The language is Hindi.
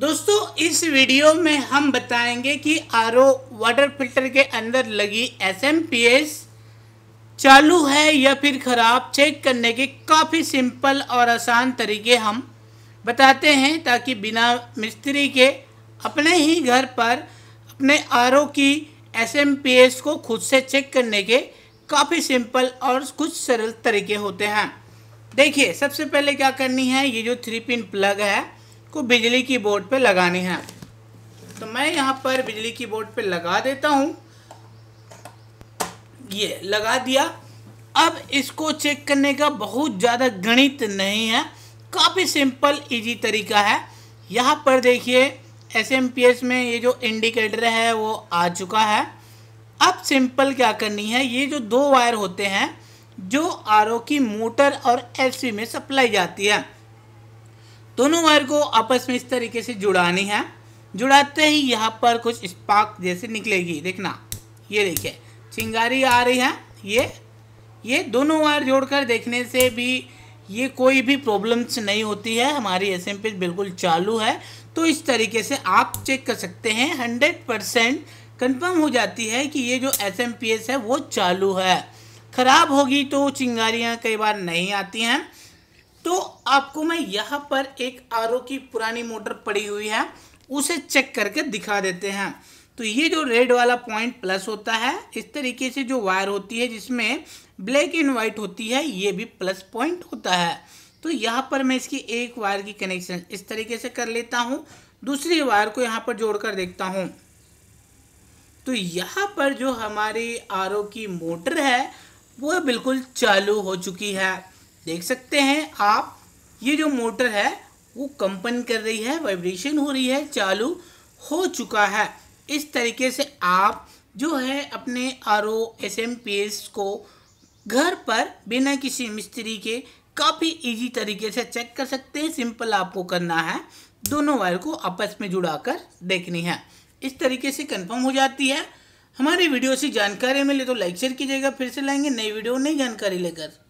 दोस्तों इस वीडियो में हम बताएंगे कि आर वाटर फिल्टर के अंदर लगी एस चालू है या फिर ख़राब चेक करने के काफ़ी सिंपल और आसान तरीके हम बताते हैं ताकि बिना मिस्त्री के अपने ही घर पर अपने आर की एस को खुद से चेक करने के काफ़ी सिंपल और कुछ सरल तरीके होते हैं देखिए सबसे पहले क्या करनी है ये जो थ्री पिन प्लग है को बिजली की बोर्ड पे लगाने हैं तो मैं यहाँ पर बिजली की बोर्ड पे लगा देता हूँ ये लगा दिया अब इसको चेक करने का बहुत ज़्यादा गणित नहीं है काफ़ी सिंपल इजी तरीका है यहाँ पर देखिए एस में ये जो इंडिकेटर है वो आ चुका है अब सिंपल क्या करनी है ये जो दो वायर होते हैं जो आर की मोटर और एस में सप्लाई जाती है दोनों वायर को आपस में इस तरीके से जुड़ानी है जुड़ाते ही यहाँ पर कुछ स्पार्क जैसे निकलेगी देखना ये देखिए चिंगारी आ रही है ये ये दोनों वायर जोड़कर देखने से भी ये कोई भी प्रॉब्लम्स नहीं होती है हमारी एस एम बिल्कुल चालू है तो इस तरीके से आप चेक कर सकते हैं हंड्रेड परसेंट कन्फर्म हो जाती है कि ये जो एस एम पी एस है वो चालू है ख़राब होगी तो चिंगारियाँ कई बार नहीं आती हैं तो आपको मैं यहाँ पर एक आर की पुरानी मोटर पड़ी हुई है उसे चेक करके दिखा देते हैं तो ये जो रेड वाला पॉइंट प्लस होता है इस तरीके से जो वायर होती है जिसमें ब्लैक एंड वाइट होती है ये भी प्लस पॉइंट होता है तो यहाँ पर मैं इसकी एक वायर की कनेक्शन इस तरीके से कर लेता हूँ दूसरी वायर को यहाँ पर जोड़कर देखता हूँ तो यहाँ पर जो हमारी आर की मोटर है वह बिल्कुल चालू हो चुकी है देख सकते हैं आप ये जो मोटर है वो कंपन कर रही है वाइब्रेशन हो रही है चालू हो चुका है इस तरीके से आप जो है अपने R O S M P S को घर पर बिना किसी मिस्त्री के काफ़ी इजी तरीके से चेक कर सकते हैं सिंपल आपको करना है दोनों वायर को आपस में जुड़ाकर देखनी है इस तरीके से कंफर्म हो जाती है हमारी वीडियो से जानकारी मिले तो लाइक शेयर कीजिएगा फिर से लाएंगे नई वीडियो नई जानकारी लेकर